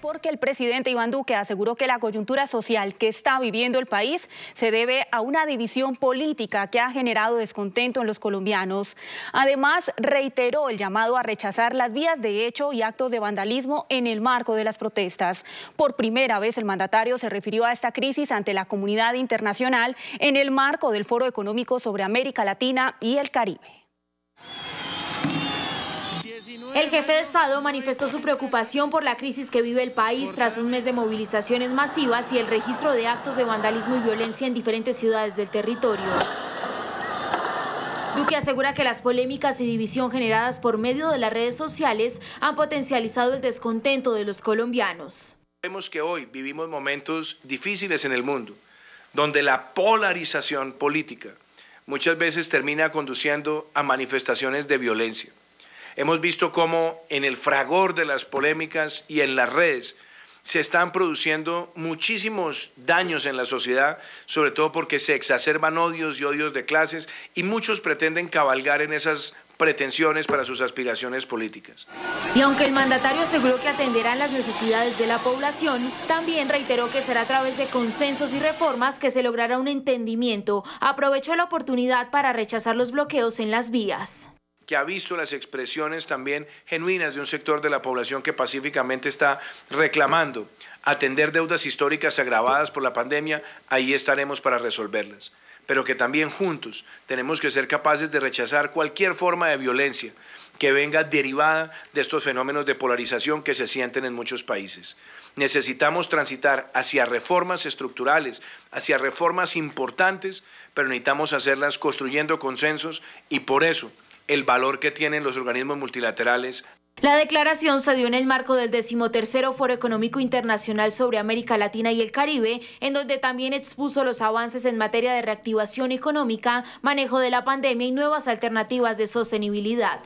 porque el presidente Iván Duque aseguró que la coyuntura social que está viviendo el país se debe a una división política que ha generado descontento en los colombianos. Además, reiteró el llamado a rechazar las vías de hecho y actos de vandalismo en el marco de las protestas. Por primera vez, el mandatario se refirió a esta crisis ante la comunidad internacional en el marco del Foro Económico sobre América Latina y el Caribe. El jefe de Estado manifestó su preocupación por la crisis que vive el país tras un mes de movilizaciones masivas y el registro de actos de vandalismo y violencia en diferentes ciudades del territorio. Duque asegura que las polémicas y división generadas por medio de las redes sociales han potencializado el descontento de los colombianos. Vemos que hoy vivimos momentos difíciles en el mundo, donde la polarización política muchas veces termina conduciendo a manifestaciones de violencia. Hemos visto cómo en el fragor de las polémicas y en las redes se están produciendo muchísimos daños en la sociedad, sobre todo porque se exacerban odios y odios de clases y muchos pretenden cabalgar en esas pretensiones para sus aspiraciones políticas. Y aunque el mandatario aseguró que atenderán las necesidades de la población, también reiteró que será a través de consensos y reformas que se logrará un entendimiento. Aprovechó la oportunidad para rechazar los bloqueos en las vías que ha visto las expresiones también genuinas de un sector de la población que pacíficamente está reclamando atender deudas históricas agravadas por la pandemia, ahí estaremos para resolverlas. Pero que también juntos tenemos que ser capaces de rechazar cualquier forma de violencia que venga derivada de estos fenómenos de polarización que se sienten en muchos países. Necesitamos transitar hacia reformas estructurales, hacia reformas importantes, pero necesitamos hacerlas construyendo consensos y por eso el valor que tienen los organismos multilaterales la declaración se dio en el marco del decimotercero Foro Económico Internacional sobre América Latina y el Caribe, en donde también expuso los avances en materia de reactivación económica, manejo de la pandemia y nuevas alternativas de sostenibilidad.